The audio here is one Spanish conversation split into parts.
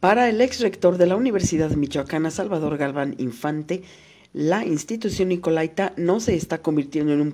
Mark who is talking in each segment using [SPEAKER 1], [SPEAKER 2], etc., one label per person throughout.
[SPEAKER 1] Para el ex rector de la Universidad Michoacana, Salvador Galván Infante, la institución nicolaita no se está convirtiendo en un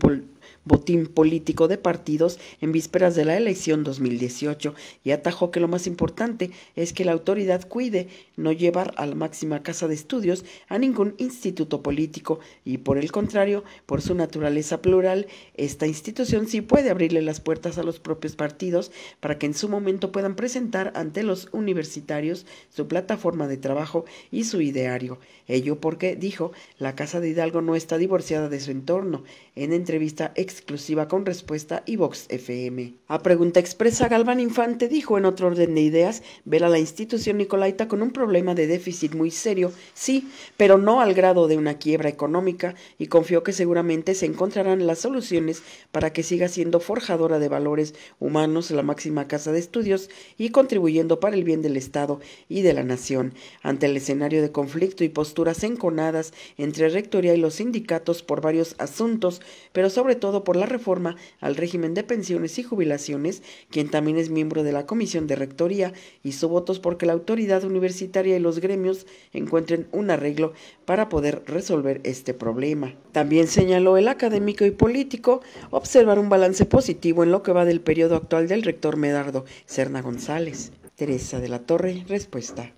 [SPEAKER 1] botín político de partidos en vísperas de la elección 2018 y atajó que lo más importante es que la autoridad cuide no llevar a la máxima casa de estudios a ningún instituto político y por el contrario, por su naturaleza plural, esta institución sí puede abrirle las puertas a los propios partidos para que en su momento puedan presentar ante los universitarios su plataforma de trabajo y su ideario. Ello porque, dijo, la Casa de Hidalgo no está divorciada de su entorno. En entrevista exclusiva con respuesta y Vox FM. A pregunta expresa, Galván Infante dijo en otro orden de ideas, ver a la institución Nicolaita con un problema de déficit muy serio, sí, pero no al grado de una quiebra económica y confió que seguramente se encontrarán las soluciones para que siga siendo forjadora de valores humanos la máxima casa de estudios y contribuyendo para el bien del Estado y de la nación. Ante el escenario de conflicto y posturas enconadas entre rectoría y los sindicatos por varios asuntos, pero sobre todo todo por la reforma al régimen de pensiones y jubilaciones, quien también es miembro de la Comisión de Rectoría, hizo votos porque la autoridad universitaria y los gremios encuentren un arreglo para poder resolver este problema. También señaló el académico y político observar un balance positivo en lo que va del periodo actual del rector Medardo Serna González. Teresa de la Torre, respuesta.